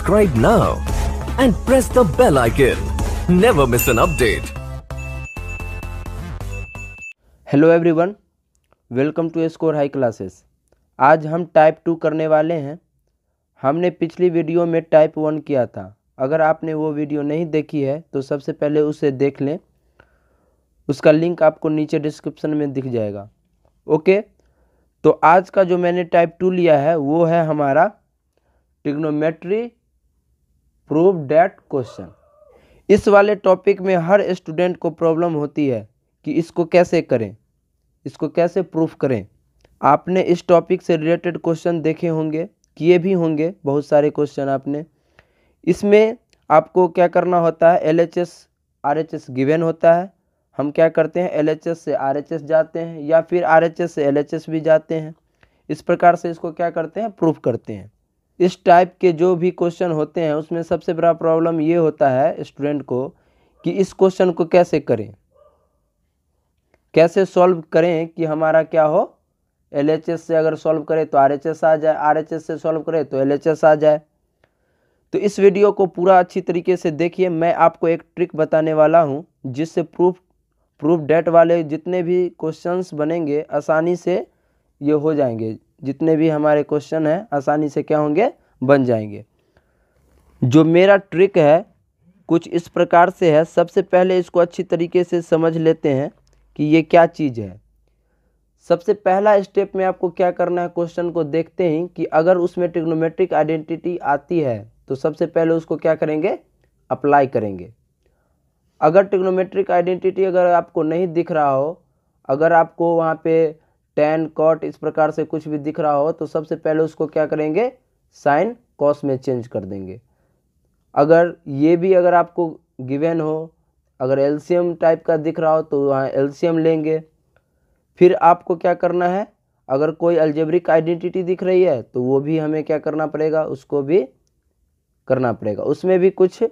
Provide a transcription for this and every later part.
subscribe now and press the bell icon. Never miss an update. Hello everyone welcome to score high classes आज हम type two करने वाले हैं हमने पिछली वीडियो में टाइप वन किया था अगर आपने वो वीडियो नहीं देखी है तो सबसे पहले उसे देख लें उसका लिंक आपको नीचे डिस्क्रिप्शन में दिख जाएगा ओके तो आज का जो मैंने टाइप टू लिया है वो है हमारा टिग्नोमेट्री प्रूव डैट क्वेश्चन इस वाले टॉपिक में हर स्टूडेंट को प्रॉब्लम होती है कि इसको कैसे करें इसको कैसे प्रूफ करें आपने इस टॉपिक से रिलेटेड क्वेश्चन देखे होंगे किए भी होंगे बहुत सारे क्वेश्चन आपने इसमें आपको क्या करना होता है L H S R H S given होता है हम क्या करते हैं एल एच एस से आर एच एस जाते हैं या फिर आर एच एस से एल एच एस भी जाते हैं इस प्रकार से इसको क्या करते हैं प्रूफ करते हैं इस टाइप के जो भी क्वेश्चन होते हैं उसमें सबसे बड़ा प्रॉब्लम ये होता है स्टूडेंट को कि इस क्वेश्चन को कैसे करें कैसे सॉल्व करें कि हमारा क्या हो एल से अगर सॉल्व करें तो आर आ जाए आर से सॉल्व करें तो एल आ जाए तो इस वीडियो को पूरा अच्छी तरीके से देखिए मैं आपको एक ट्रिक बताने वाला हूँ जिससे प्रूफ प्रूफ डेट वाले जितने भी क्वेश्चंस बनेंगे आसानी से ये हो जाएंगे जितने भी हमारे क्वेश्चन हैं आसानी से क्या होंगे बन जाएंगे जो मेरा ट्रिक है कुछ इस प्रकार से है सबसे पहले इसको अच्छी तरीके से समझ लेते हैं कि ये क्या चीज़ है सबसे पहला स्टेप में आपको क्या करना है क्वेश्चन को देखते ही कि अगर उसमें ट्रिग्नोमेट्रिक आइडेंटिटी आती है तो सबसे पहले उसको क्या करेंगे अप्लाई करेंगे अगर ट्रिग्नोमेट्रिक आइडेंटिटी अगर आपको नहीं दिख रहा हो अगर आपको वहाँ पे टेन कॉट इस प्रकार से कुछ भी दिख रहा हो तो सबसे पहले उसको क्या करेंगे साइन कॉस में चेंज कर देंगे अगर ये भी अगर आपको गिवेन हो अगर एल्शियम टाइप का दिख रहा हो तो वहाँ एल्शियम लेंगे फिर आपको क्या करना है अगर कोई अल्जेब्रिक आइडेंटिटी दिख रही है तो वो भी हमें क्या करना पड़ेगा उसको भी करना पड़ेगा उसमें भी कुछ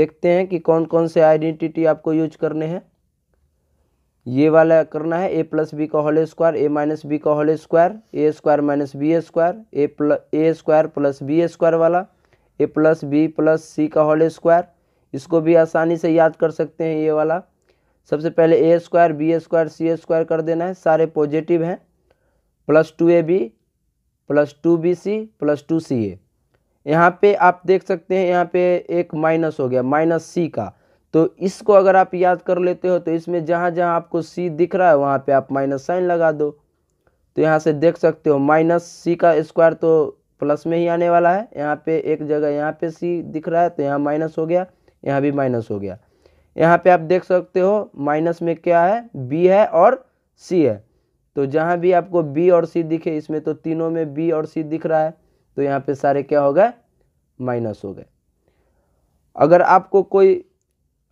देखते हैं कि कौन कौन से आइडेंटिटी आपको यूज करने हैं ये वाला करना है ए प्लस बी का whole square A minus B का whole square A square minus B square A plus A square plus B square वाला A plus B plus C का होल स्क्वायर इसको भी आसानी से याद कर सकते हैं ये वाला सबसे पहले A square B square C square कर देना है सारे पॉजिटिव हैं plus two A B plus two B C plus two C A यहाँ पे आप देख सकते हैं यहाँ पे एक माइनस हो गया माइनस सी का तो इसको अगर आप याद कर लेते हो तो इसमें जहाँ जहाँ आपको सी दिख रहा है वहाँ पे आप माइनस साइन लगा दो तो यहाँ से देख सकते हो माइनस सी का स्क्वायर तो प्लस में ही आने वाला है यहाँ पे एक जगह यहाँ पे सी दिख रहा है तो यहाँ माइनस हो गया यहाँ भी माइनस हो गया यहाँ पे आप देख सकते हो माइनस में क्या है बी है और सी है तो जहाँ भी आपको बी और सी दिखे इसमें तो तीनों में बी और सी दिख रहा है तो यहाँ पर सारे क्या हो गए माइनस हो गए अगर आपको कोई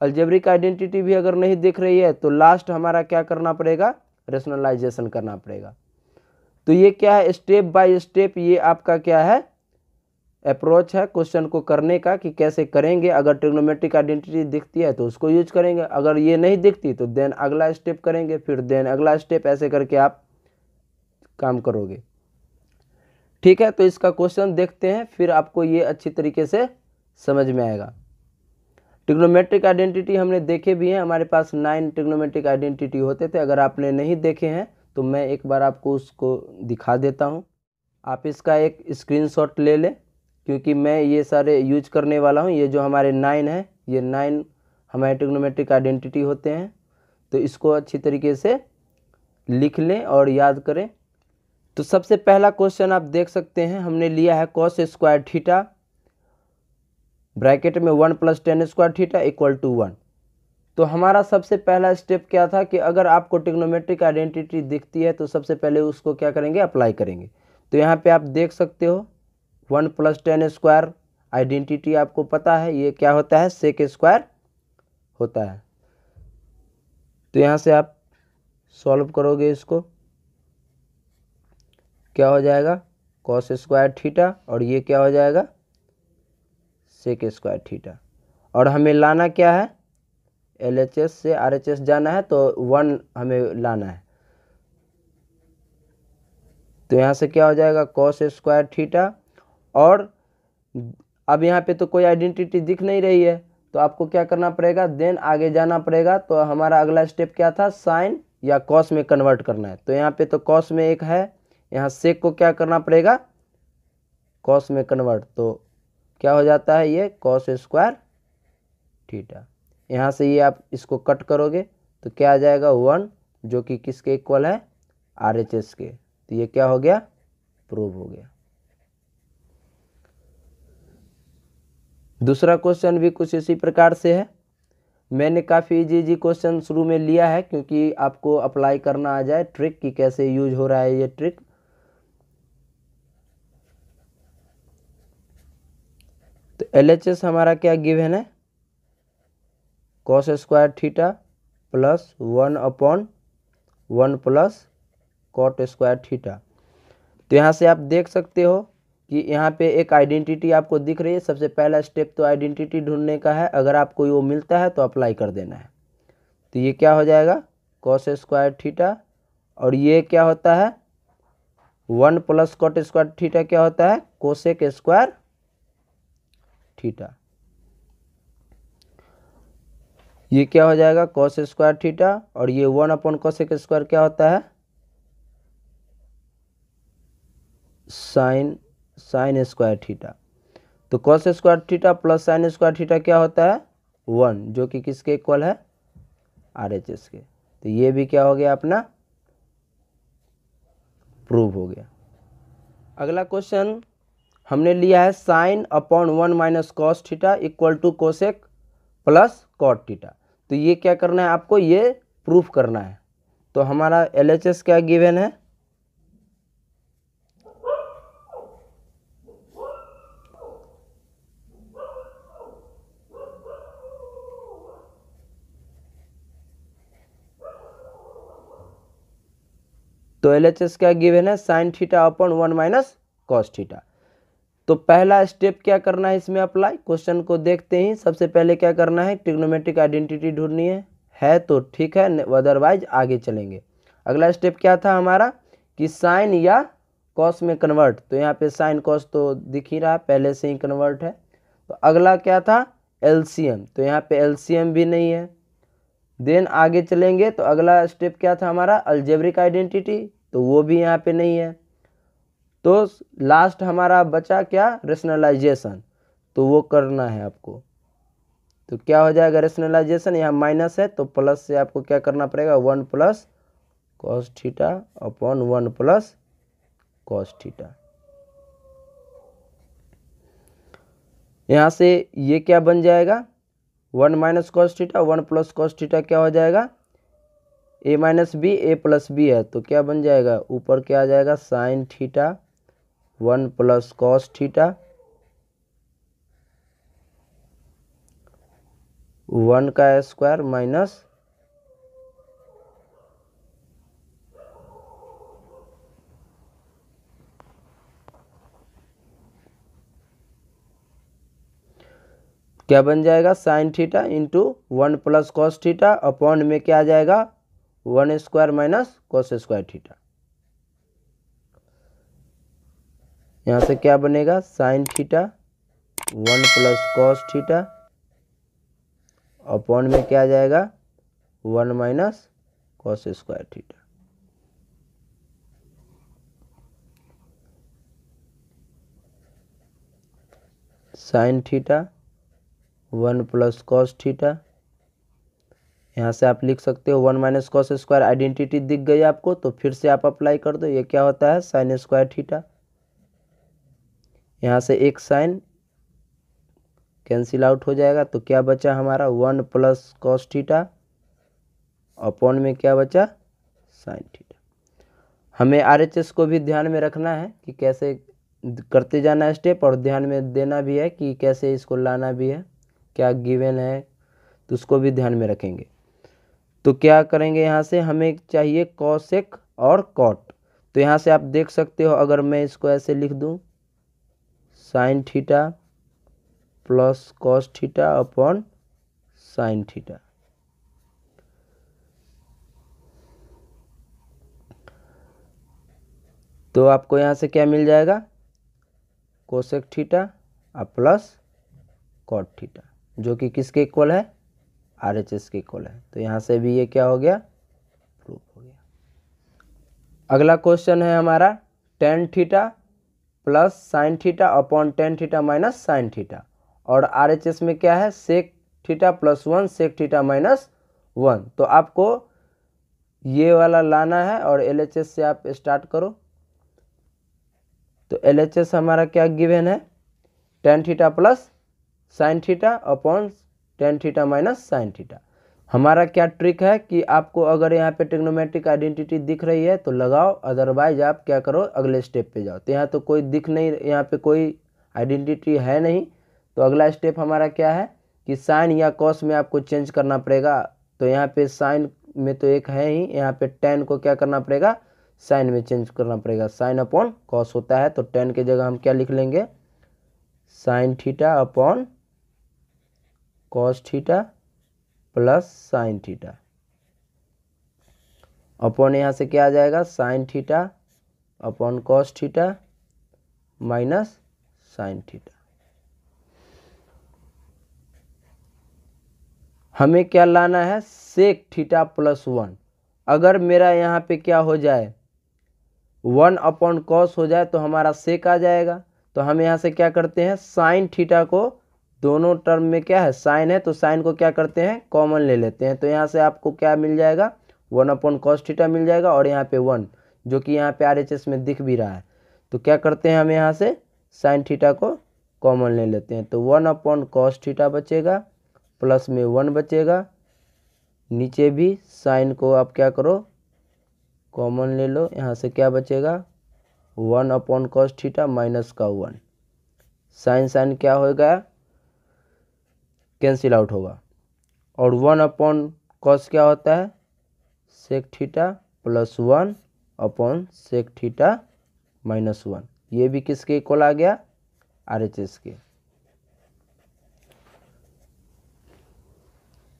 अल्जेब्रिक आइडेंटिटी भी अगर नहीं दिख रही है तो लास्ट हमारा क्या करना पड़ेगा रेशनलाइजेशन करना पड़ेगा तो ये क्या है स्टेप बाय स्टेप ये आपका क्या है अप्रोच है क्वेश्चन को करने का कि कैसे करेंगे अगर ट्रिग्नोमेट्रिक आइडेंटिटी दिखती है तो उसको यूज करेंगे अगर ये नहीं दिखती तो देन अगला स्टेप करेंगे फिर देन अगला स्टेप ऐसे करके आप काम करोगे ठीक है तो इसका क्वेश्चन देखते हैं फिर आपको ये अच्छी तरीके से समझ में आएगा ट्रिग्नोमेट्रिक आइडेंटिटी हमने देखे भी हैं हमारे पास नाइन ट्रिग्नोमेट्रिक आइडेंटिटी होते थे अगर आपने नहीं देखे हैं तो मैं एक बार आपको उसको दिखा देता हूँ आप इसका एक स्क्रीनशॉट ले लें क्योंकि मैं ये सारे यूज करने वाला हूँ ये जो हमारे नाइन है ये नाइन हमारे ट्रिग्नोमेट्रिक आइडेंटिटी होते हैं तो इसको अच्छी तरीके से लिख लें और याद करें तो सबसे पहला क्वेश्चन आप देख सकते हैं हमने लिया है कॉस स्क्वायर थीटा ब्रैकेट में one plus tan square theta equal to one तो हमारा सबसे पहला स्टेप क्या था कि अगर आपको टिग्नोमेट्रिक आइडेंटिटी दिखती है तो सबसे पहले उसको क्या करेंगे अप्लाई करेंगे तो यहाँ पे आप देख सकते हो one plus tan square identity आपको पता है ये क्या होता है सेक स्क्वायर होता है तो यहाँ से आप सॉल्व करोगे इसको क्या हो जाएगा कॉस स्क्वायर थीटा और ये क्या हो जाएगा सेक स्क्वायर थीटा और हमें लाना क्या है एल एच एस से आर एच एस जाना है तो वन हमें लाना है तो यहाँ से क्या हो जाएगा कॉस स्क्वायर थीटा और अब यहाँ पे तो कोई आइडेंटिटी दिख नहीं रही है तो आपको क्या करना पड़ेगा देन आगे जाना पड़ेगा तो हमारा अगला स्टेप क्या था साइन या कॉस में कन्वर्ट करना है तो यहाँ पे तो कॉस में एक है यहाँ सेक को क्या करना पड़ेगा कॉस में कन्वर्ट तो क्या हो जाता है ये कॉस स्क्वायर थीटा यहाँ से ये आप इसको कट करोगे तो क्या आ जाएगा वन जो कि किसके इक्वल है आर एच एस के तो ये क्या हो गया प्रूव हो गया दूसरा क्वेश्चन भी कुछ इसी प्रकार से है मैंने काफ़ी इजी इजी क्वेश्चन शुरू में लिया है क्योंकि आपको अप्लाई करना आ जाए ट्रिक कि कैसे यूज हो रहा है ये ट्रिक एल एच एस हमारा क्या गिवेन है cos square theta plus one upon one plus cot square theta तो यहाँ से आप देख सकते हो कि यहाँ पे एक आइडेंटिटी आपको दिख रही है सबसे पहला स्टेप तो आइडेंटिटी ढूंढने का है अगर आपको वो मिलता है तो अप्लाई कर देना है तो ये क्या हो जाएगा कॉस स्क्वायर थीटा और ये क्या होता है one plus cot square theta क्या होता है कोसेक स्क्वायर थीटा ये क्या हो जाएगा कॉस स्क्वायर थीटा और ये वन अपॉन कॉस एक स्क्वायर क्या होता है साइन साइन स्क्वायर थीटा तो cos square theta plus sine square theta क्या होता है वन जो कि किसके इक्वल है आर एच एस के तो ये भी क्या हो गया अपना प्रूव हो गया अगला क्वेश्चन हमने लिया है sine upon one minus cos theta equal to cosec plus cot theta तो ये क्या करना है आपको ये प्रूफ करना है तो हमारा एल एच एस क्या गिवेन है तो एल एच एस क्या गिवेन है sine theta upon one minus cos theta तो पहला स्टेप क्या करना है इसमें अप्लाई क्वेश्चन को देखते ही सबसे पहले क्या करना है ट्रिग्नोमेट्रिक आइडेंटिटी ढूंढनी है है तो ठीक है अदरवाइज आगे चलेंगे अगला स्टेप क्या था हमारा कि साइन या कॉस में कन्वर्ट तो यहाँ पे साइन कॉस तो दिख ही रहा पहले से ही कन्वर्ट है तो अगला क्या था एलसीएम तो यहाँ पे एलसीएम भी नहीं है देन आगे चलेंगे तो अगला स्टेप क्या था हमारा अल्जेब्रिक आइडेंटिटी तो वो भी यहाँ पे नहीं है तो लास्ट हमारा बचा क्या रेशनलाइजेशन तो वो करना है आपको तो क्या हो जाएगा रेशनलाइजेशन यहाँ माइनस है तो प्लस से आपको क्या करना पड़ेगा one plus cos theta upon one plus cos theta यहाँ से ये क्या बन जाएगा one minus cos theta one plus cos theta क्या हो जाएगा A minus B A plus B है तो क्या बन जाएगा ऊपर क्या आ जाएगा sine theta one plus cos theta one का स्क्वायर माइनस क्या बन जाएगा sine theta into one plus cos theta upon में क्या आ जाएगा one square minus cos square theta यहाँ से क्या बनेगा sine theta one plus cos theta upon में क्या आ जाएगा one minus cos square theta sine theta one plus cos theta यहाँ से आप लिख सकते हो one minus cos square identity दिख गई आपको तो फिर से आप अप्लाई कर दो ये क्या होता है साइन स्क्वायर थीटा यहाँ से एक साइन कैंसिल आउट हो जाएगा तो क्या बचा हमारा one plus cos theta upon में क्या बचा साइन थीटा हमें आरएचएस को भी ध्यान में रखना है कि कैसे करते जाना है स्टेप और ध्यान में देना भी है कि कैसे इसको लाना भी है क्या गिवन है तो उसको भी ध्यान में रखेंगे तो क्या करेंगे यहाँ से हमें चाहिए कॉशेक और कॉट तो यहाँ से आप देख सकते हो अगर मैं इसको ऐसे लिख दूँ sine theta plus cos theta upon sine theta तो आपको यहां से क्या मिल जाएगा कोसेक थीटा और प्लस कॉट थीटा जो कि किसके इक्वल है आर एच एस के इक्वल है तो यहां से भी ये क्या हो गया प्रूफ हो गया अगला क्वेश्चन है हमारा tan theta plus sine theta upon tan theta minus sine theta और आर एच एस में क्या है sec theta plus one sec theta minus one तो आपको ये वाला लाना है और एल एच एस से आप स्टार्ट करो तो एल एच एस हमारा क्या गिवेन है tan theta plus sine theta upon tan theta minus sine theta हमारा क्या ट्रिक है कि आपको अगर यहाँ पे टेक्नोमेट्रिक आइडेंटिटी दिख रही है तो लगाओ अदरवाइज आप क्या करो अगले स्टेप पे जाओ तो यहाँ तो कोई दिख नहीं यहाँ पे कोई आइडेंटिटी है नहीं तो अगला स्टेप हमारा क्या है कि साइन या कॉस में आपको चेंज करना पड़ेगा तो यहाँ पे साइन में तो एक है ही यहाँ पे टेन को क्या करना पड़ेगा साइन में चेंज करना पड़ेगा साइन अपॉन कॉस होता है तो टेन की जगह हम क्या लिख लेंगे sine theta upon cos theta plus sine theta upon यहाँ से क्या आ जाएगा sine theta upon cos theta minus sine theta हमें क्या लाना है सेक थीटा प्लस वन अगर मेरा यहाँ पे क्या हो जाए वन अपॉन कॉस हो जाए तो हमारा सेक आ जाएगा तो हम यहाँ से क्या करते हैं साइन थीटा को दोनों टर्म में क्या है साइन है तो साइन को क्या करते हैं कॉमन ले लेते हैं तो यहाँ से आपको क्या मिल जाएगा वन अपॉन कॉस थीटा मिल जाएगा और यहाँ पे वन जो कि यहाँ पे आर एच एस में दिख भी रहा है तो क्या करते हैं हम यहाँ से साइन थीटा को कॉमन ले लेते हैं तो वन अपॉन कॉस थीटा बचेगा प्लस में वन बचेगा नीचे भी साइन को आप क्या करो कॉमन ले लो यहाँ से क्या बचेगा one upon cos theta minus का वन साइन साइन क्या होगा कैंसिल आउट होगा और वन अपॉन कॉस क्या होता है sec theta plus one upon sec theta minus one ये भी किसके इक्वल आ गया आर एच एस के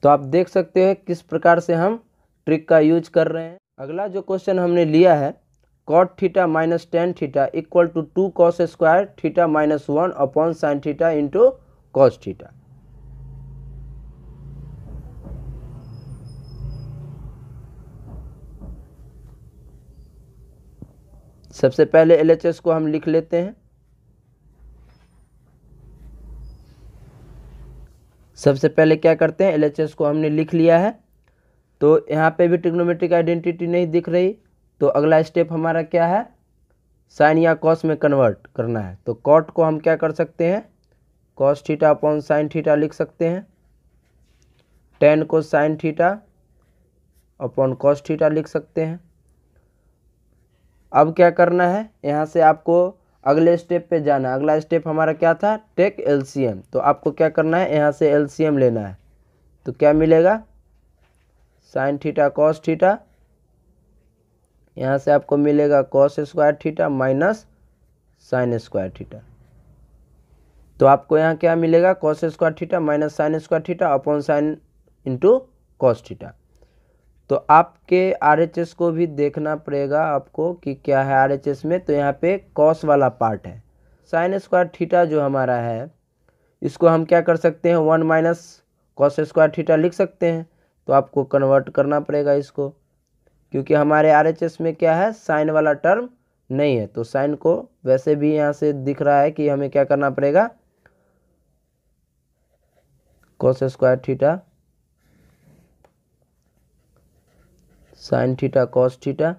तो आप देख सकते हैं किस प्रकार से हम ट्रिक का यूज कर रहे हैं अगला जो क्वेश्चन हमने लिया है cot theta minus tan theta equal to two cos square theta minus one upon sine theta into cos theta सबसे पहले एल एच एस को हम लिख लेते हैं सबसे पहले क्या करते हैं एल एच एस को हमने लिख लिया है तो यहाँ पे भी ट्रिग्नोमेट्रिक आइडेंटिटी नहीं दिख रही तो अगला स्टेप हमारा क्या है साइन या कॉस में कन्वर्ट करना है तो कॉट को हम क्या कर सकते हैं cos theta upon sine theta लिख सकते हैं टेन को sine theta upon cos theta लिख सकते हैं अब क्या करना है यहाँ से आपको अगले स्टेप पे जाना है अगला स्टेप हमारा क्या था टेक एलसीएम तो आपको क्या करना है यहाँ से एलसीएम लेना है तो क्या मिलेगा साइन थीटा कॉस थीटा यहाँ से आपको मिलेगा cos square theta minus sine square theta तो आपको यहाँ क्या मिलेगा cos square theta minus sine square theta upon sine into cos theta तो आपके आर एच एस को भी देखना पड़ेगा आपको कि क्या है आर एच एस में तो यहाँ पे कॉस वाला पार्ट है साइन स्क्वायर थीटा जो हमारा है इसको हम क्या कर सकते हैं one minus cos square theta लिख सकते हैं तो आपको कन्वर्ट करना पड़ेगा इसको क्योंकि हमारे आर एच एस में क्या है साइन वाला टर्म नहीं है तो साइन को वैसे भी यहाँ से दिख रहा है कि हमें क्या करना पड़ेगा cos square theta sine theta cos theta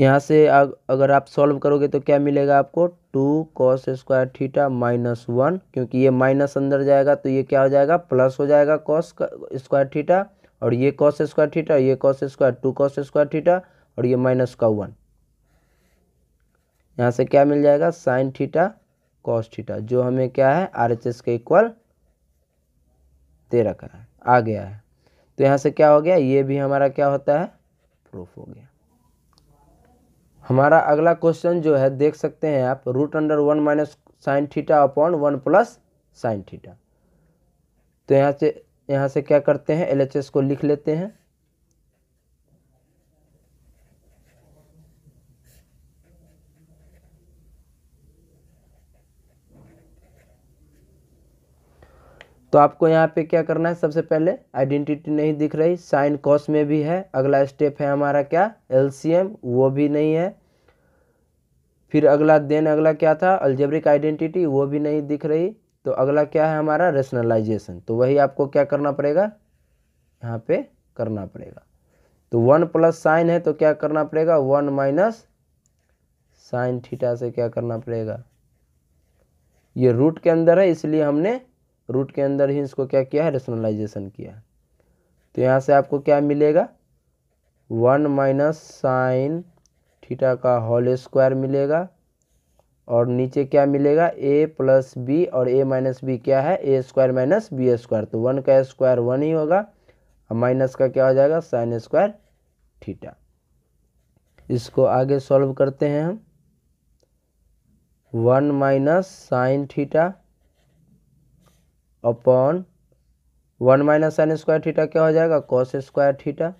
यहाँ से अगर आप सॉल्व करोगे तो क्या मिलेगा आपको two cos square theta minus one क्योंकि ये माइनस अंदर जाएगा तो ये क्या हो जाएगा प्लस हो जाएगा कॉस स्क्वायर थीटा और ये कॉस स्क्वायर थीटा ये cos square two cos square theta और ये माइनस का वन यहाँ से क्या मिल जाएगा साइन थीटा कॉस थीटा जो हमें क्या है आर एच एस के इक्वल तेरह का है आ गया है तो यहाँ से क्या हो गया ये भी हमारा क्या होता है प्रूफ हो गया हमारा अगला क्वेश्चन जो है देख सकते हैं आप root under one minus sine theta upon one plus sine theta तो यहाँ से यहाँ से क्या करते हैं एल को लिख लेते हैं तो आपको यहाँ पे क्या करना है सबसे पहले आइडेंटिटी नहीं दिख रही साइन कॉस में भी है अगला स्टेप है हमारा क्या एलसीएम वो भी नहीं है फिर अगला देन अगला क्या था अल्जेब्रिक आइडेंटिटी वो भी नहीं दिख रही तो अगला क्या है हमारा रेशनलाइजेशन तो वही आपको क्या करना पड़ेगा यहाँ पे करना पड़ेगा तो वन प्लस साइन है तो क्या करना पड़ेगा वन माइनस साइन थीटा से क्या करना पड़ेगा ये रूट के अंदर है इसलिए हमने रूट के अंदर ही इसको क्या किया है रेशनलाइजेशन किया है तो यहाँ से आपको क्या मिलेगा वन माइनस साइन थीटा का होल स्क्वायर मिलेगा और नीचे क्या मिलेगा ए प्लस बी और ए माइनस बी क्या है A square minus B square तो वन का स्क्वायर वन ही होगा और माइनस का क्या हो जाएगा साइन स्क्वायर थीटा इसको आगे सॉल्व करते हैं हम one minus sine theta upon one minus sine square theta क्या हो जाएगा कॉस स्क्वायर थीटा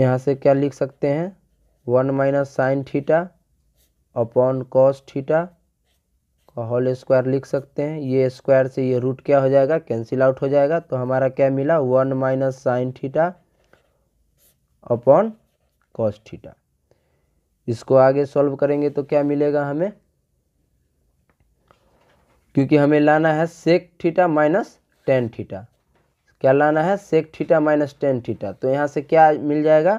यहाँ से क्या लिख सकते हैं one minus sine theta upon cos theta का होल स्क्वायर लिख सकते हैं ये स्क्वायर से ये रूट क्या हो जाएगा कैंसिल आउट हो जाएगा तो हमारा क्या मिला one minus sine theta upon cos theta इसको आगे सॉल्व करेंगे तो क्या मिलेगा हमें क्योंकि हमें लाना है sec theta minus tan theta क्या लाना है sec theta minus tan theta तो यहाँ से क्या मिल जाएगा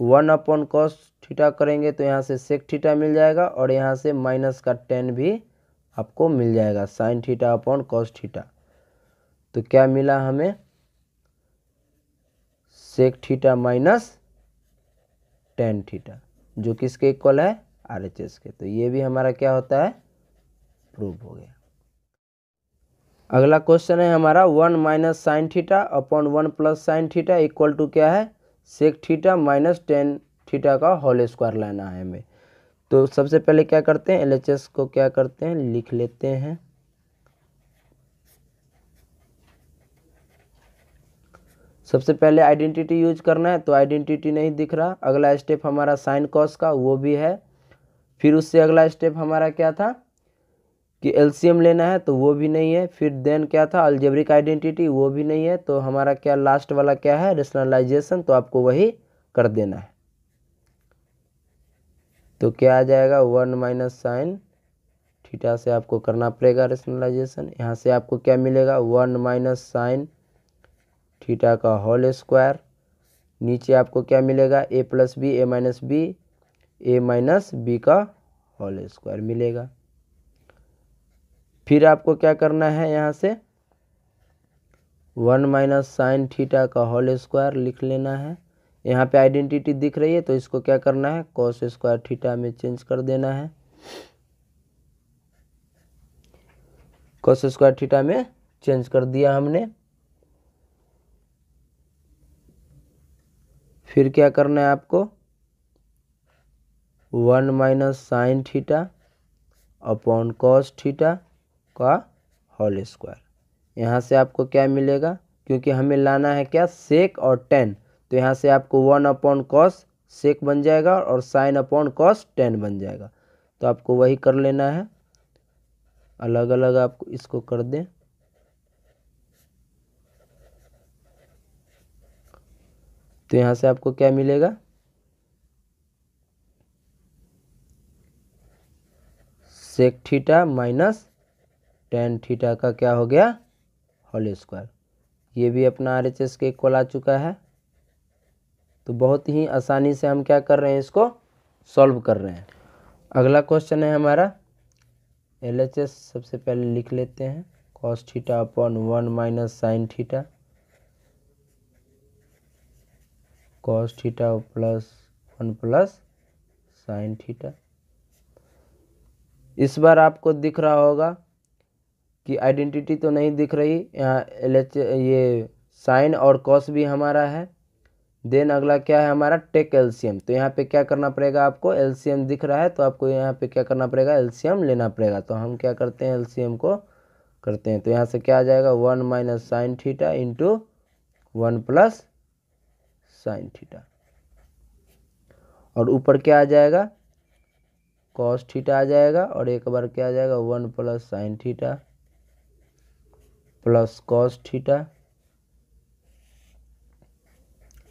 वन अपॉन कॉस थीटा करेंगे तो यहाँ से सेक थीटा मिल जाएगा और यहाँ से माइनस का टेन भी आपको मिल जाएगा sine theta upon cos theta तो क्या मिला हमें sec theta minus tan theta जो किसके इक्वल है आर एच एस के तो ये भी हमारा क्या होता है प्रूफ हो गया अगला क्वेश्चन है हमारा one minus sine theta upon one plus sine theta equal two क्या है sec theta minus tan theta का होल स्क्वायर लेना है हमें तो सबसे पहले क्या करते हैं एल को क्या करते हैं लिख लेते हैं सबसे पहले आइडेंटिटी यूज करना है तो आइडेंटिटी नहीं दिख रहा अगला स्टेप हमारा साइन कॉस का वो भी है फिर उससे अगला स्टेप हमारा क्या था कि एलसीएम लेना है तो वो भी नहीं है फिर देन क्या था अल्जेब्रिक आइडेंटिटी वो भी नहीं है तो हमारा क्या लास्ट वाला क्या है रेशनलाइजेशन तो आपको वही कर देना है तो क्या आ जाएगा वन माइनस साइन थीटा से आपको करना पड़ेगा रेशनलाइजेशन यहाँ से आपको क्या मिलेगा वन माइनस साइन थीटा का होल स्क्वायर नीचे आपको क्या मिलेगा A plus B A minus B A minus B का होल स्क्वायर मिलेगा फिर आपको क्या करना है यहाँ से वन माइनस साइन थीटा का होल स्क्वायर लिख लेना है यहाँ पे आइडेंटिटी दिख रही है तो इसको क्या करना है कॉस स्क्वायर थीटा में चेंज कर देना है कॉस स्क्वायर थीटा में चेंज कर दिया हमने फिर क्या करना है आपको one minus sine theta upon cos theta का होल स्क्वायर यहाँ से आपको क्या मिलेगा क्योंकि हमें लाना है क्या सेक और टेन तो यहाँ से आपको वन अपॉन कॉस सेक बन जाएगा और साइन अपॉन कॉस टेन बन जाएगा तो आपको वही कर लेना है अलग अलग आपको इसको कर दें तो यहाँ से आपको क्या मिलेगा sec theta minus tan theta का क्या हो गया होल स्क्वायर ये भी अपना आर एच एस के इक्वल आ चुका है तो बहुत ही आसानी से हम क्या कर रहे हैं इसको सॉल्व कर रहे हैं अगला क्वेश्चन है हमारा एल एच एस सबसे पहले लिख लेते हैं cos theta upon one minus sine theta cos theta plus one plus sine theta इस बार आपको दिख रहा होगा कि आइडेंटिटी तो नहीं दिख रही यहाँ एल एच ये साइन और कॉस भी हमारा है देन अगला क्या है हमारा टेक एलसीएम तो यहाँ पे क्या करना पड़ेगा आपको एलसीएम दिख रहा है तो आपको यहाँ पे क्या करना पड़ेगा एलसीएम लेना पड़ेगा तो हम क्या करते हैं एलसीएम को करते हैं तो यहाँ से क्या आ जाएगा one minus sine theta into one plus sine theta और ऊपर क्या आ जाएगा कॉस थीटा आ जाएगा और एक बार क्या आ जाएगा one plus sine theta plus cos theta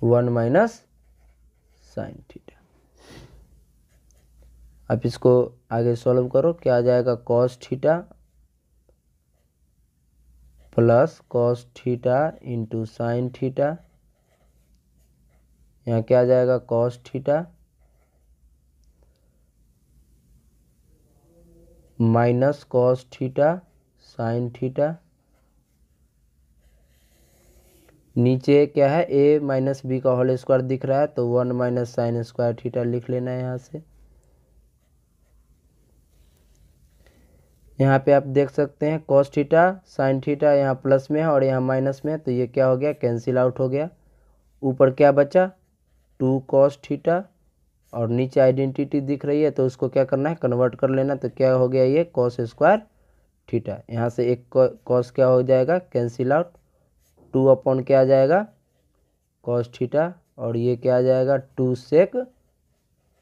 one minus sine theta आप इसको आगे सॉल्व करो क्या आ जाएगा cos theta plus cos theta into sine theta यहाँ क्या आ जाएगा cos theta minus cos theta sine theta नीचे क्या है ए माइनस बी का होल स्क्वायर दिख रहा है तो one minus sine square theta लिख लेना है यहाँ से यहाँ पे आप देख सकते हैं कॉस थीटा साइन थीटा यहाँ प्लस में है और यहाँ माइनस में है तो ये क्या हो गया कैंसिल आउट हो गया ऊपर क्या बचा टू कॉस थीटा और नीचे आइडेंटिटी दिख रही है तो उसको क्या करना है कन्वर्ट कर लेना तो क्या हो गया ये कॉस स्क्वायर थीटा यहाँ से एक कॉस क्या हो जाएगा कैंसिल आउट टू अपॉन क्या आ जाएगा कॉस थीटा और ये क्या आ जाएगा टू सेक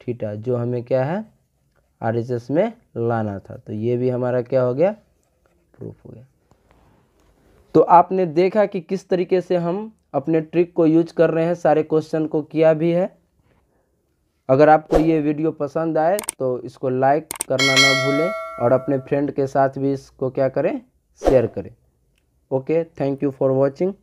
थीटा जो हमें क्या है आर एस एस में लाना था तो ये भी हमारा क्या हो गया प्रूफ हो गया तो आपने देखा कि किस तरीके से हम अपने ट्रिक को यूज कर रहे हैं सारे क्वेश्चन को किया भी है अगर आपको ये वीडियो पसंद आए तो इसको लाइक करना ना भूलें और अपने फ्रेंड के साथ भी इसको क्या करें शेयर करें okay thank you for watching